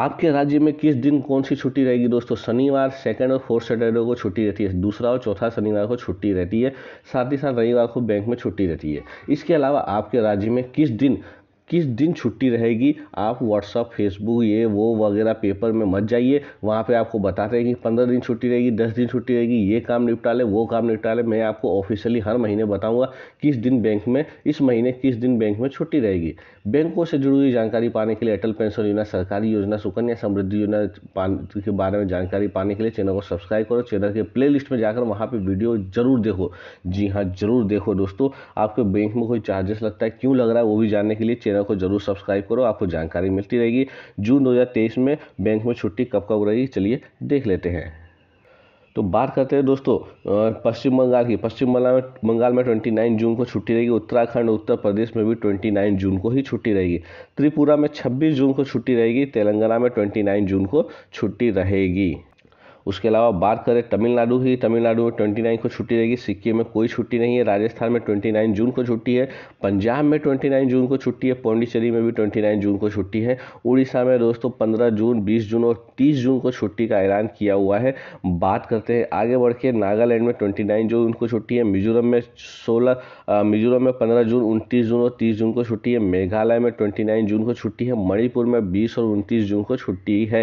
आपके राज्य में किस दिन कौन सी छुट्टी रहेगी दोस्तों शनिवार सेकंड और फोर्थ सैटरडे को छुट्टी रहती है दूसरा और चौथा शनिवार को छुट्टी रहती है साथ ही साथ रविवार को बैंक में छुट्टी रहती है इसके अलावा आपके राज्य में किस दिन किस दिन छुट्टी रहेगी आप व्हाट्सअप फेसबुक ये वो वगैरह पेपर में मत जाइए वहाँ पे आपको बताते हैं कि पंद्रह दिन छुट्टी रहेगी दस दिन छुट्टी रहेगी ये काम निपटा ले वो काम निपटा ले मैं आपको ऑफिशियली हर महीने बताऊँगा किस दिन बैंक में इस महीने किस दिन बैंक में छुट्टी रहेगी बैंकों से जुड़ी हुई जानकारी पाने के लिए अटल पेंशन योजना सरकारी योजना सुकन्या समृद्धि योजना के बारे में जानकारी पाने के लिए चैनल को सब्सक्राइब करो चैनल के प्ले में जाकर वहाँ पर वीडियो ज़रूर देखो जी हाँ ज़रूर देखो दोस्तों आपके बैंक में कोई चार्जेस लगता है क्यों लग रहा है वो भी जानने के लिए चैनल चैनल को जरूर सब्सक्राइब करो आपको जानकारी मिलती रहेगी जून 2023 में बैंक में छुट्टी कब कब रहेगी चलिए देख लेते हैं तो बात करते हैं दोस्तों पश्चिम बंगाल की पश्चिम बंगाल में बंगाल में नाइन जून को छुट्टी रहेगी उत्तराखंड उत्तर प्रदेश में भी ट्वेंटी नाइन जून को ही छुट्टी रहेगी त्रिपुरा में छब्बीस जून को छुट्टी रहेगी तेलंगाना में ट्वेंटी नाइन जून को छुट्टी रहेगी उसके अलावा बात करें तमिलनाडु की तमिलनाडु में ट्वेंटी नाइन को छुट्टी रहेगी सिक्किम में कोई छुट्टी नहीं है राजस्थान में ट्वेंटी नाइन जून को छुट्टी है पंजाब में ट्वेंटी नाइन जून को छुट्टी है पौंडीचेरी में भी ट्वेंटी नाइन जून को छुट्टी है उड़ीसा में दोस्तों पंद्रह जून बीस जून और तीस जून को छुट्टी का ऐलान किया हुआ है बात करते हैं आगे बढ़ के नागालैंड में ट्वेंटी नाइन जून को छुट्टी है मिजोरम में सोलह मिजोरम में पंद्रह जून उनतीस जून और तीस जून को छुट्टी है मेघालय में ट्वेंटी नाइन जून को छुट्टी है मणिपुर में बीस और उनतीस जून को छुट्टी है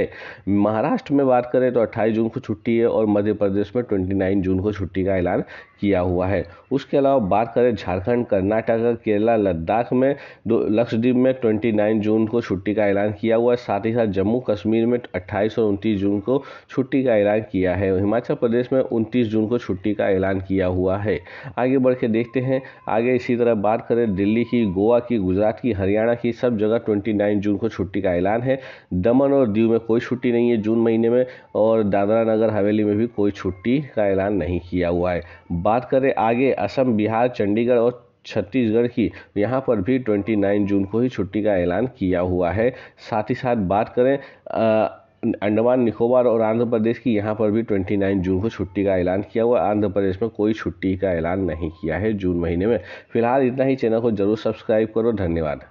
महाराष्ट्र में बात करें तो अट्ठाईस जून जून को छुट्टी है और मध्य प्रदेश में 29 जून को छुट्टी का ऐलान किया हुआ है उसके अलावा बात करें झारखंड कर्नाटक केरला लद्दाख में लक्षद्वीप में 29 जून को छुट्टी का ऐलान किया हुआ है साथ ही साथ जम्मू कश्मीर में 28 और 29 जून को छुट्टी का ऐलान किया है हिमाचल प्रदेश में उनतीस जून को छुट्टी का ऐलान किया हुआ है आगे बढ़ के देखते हैं आगे इसी तरह बात करें दिल्ली की गोवा की गुजरात की हरियाणा की सब जगह ट्वेंटी जून को छुट्टी का ऐलान है दमन और दीव में कोई छुट्टी नहीं है जून महीने में और दादरा दादरा नगर हवेली में भी कोई छुट्टी का ऐलान नहीं किया हुआ है बात करें आगे असम बिहार चंडीगढ़ और छत्तीसगढ़ की यहाँ पर भी 29 जून को ही छुट्टी का ऐलान किया हुआ है साथ ही साथ बात करें अंडमान निकोबार और आंध्र प्रदेश की यहाँ पर भी 29 जून को छुट्टी का ऐलान किया हुआ आंध्र प्रदेश में कोई छुट्टी का ऐलान नहीं किया है जून महीने में फिलहाल इतना ही चैनल को जरूर सब्सक्राइब करो धन्यवाद